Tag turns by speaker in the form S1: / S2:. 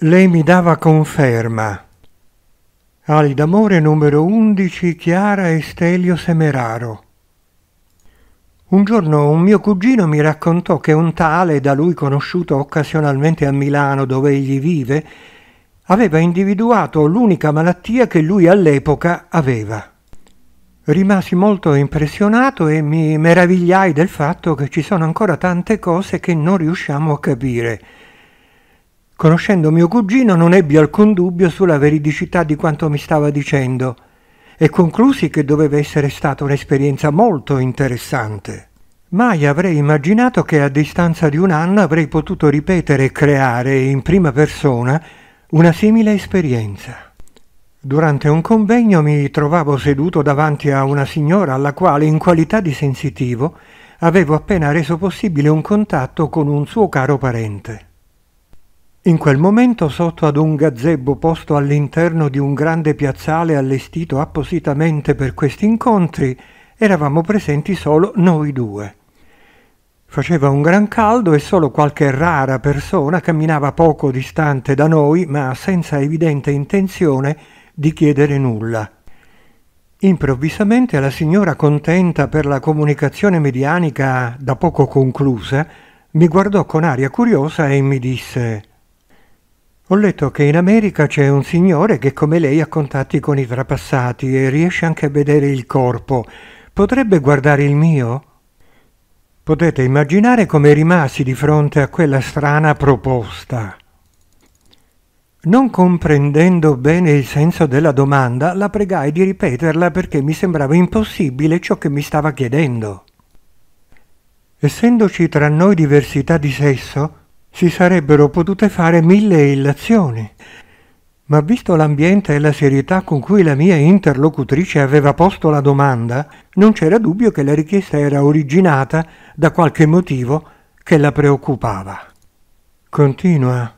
S1: Lei mi dava conferma. Ali d'amore numero 11 Chiara Estelio Semeraro. Un giorno un mio cugino mi raccontò che un tale, da lui conosciuto occasionalmente a Milano dove egli vive, aveva individuato l'unica malattia che lui all'epoca aveva. Rimasi molto impressionato e mi meravigliai del fatto che ci sono ancora tante cose che non riusciamo a capire Conoscendo mio cugino non ebbi alcun dubbio sulla veridicità di quanto mi stava dicendo e conclusi che doveva essere stata un'esperienza molto interessante. Mai avrei immaginato che a distanza di un anno avrei potuto ripetere e creare in prima persona una simile esperienza. Durante un convegno mi trovavo seduto davanti a una signora alla quale, in qualità di sensitivo, avevo appena reso possibile un contatto con un suo caro parente. In quel momento, sotto ad un gazebo posto all'interno di un grande piazzale allestito appositamente per questi incontri, eravamo presenti solo noi due. Faceva un gran caldo e solo qualche rara persona camminava poco distante da noi, ma senza evidente intenzione di chiedere nulla. Improvvisamente la signora contenta per la comunicazione medianica da poco conclusa mi guardò con aria curiosa e mi disse ho letto che in America c'è un signore che come lei ha contatti con i trapassati e riesce anche a vedere il corpo. Potrebbe guardare il mio? Potete immaginare come rimasi di fronte a quella strana proposta. Non comprendendo bene il senso della domanda, la pregai di ripeterla perché mi sembrava impossibile ciò che mi stava chiedendo. Essendoci tra noi diversità di sesso, si sarebbero potute fare mille illazioni. Ma visto l'ambiente e la serietà con cui la mia interlocutrice aveva posto la domanda, non c'era dubbio che la richiesta era originata da qualche motivo che la preoccupava. Continua,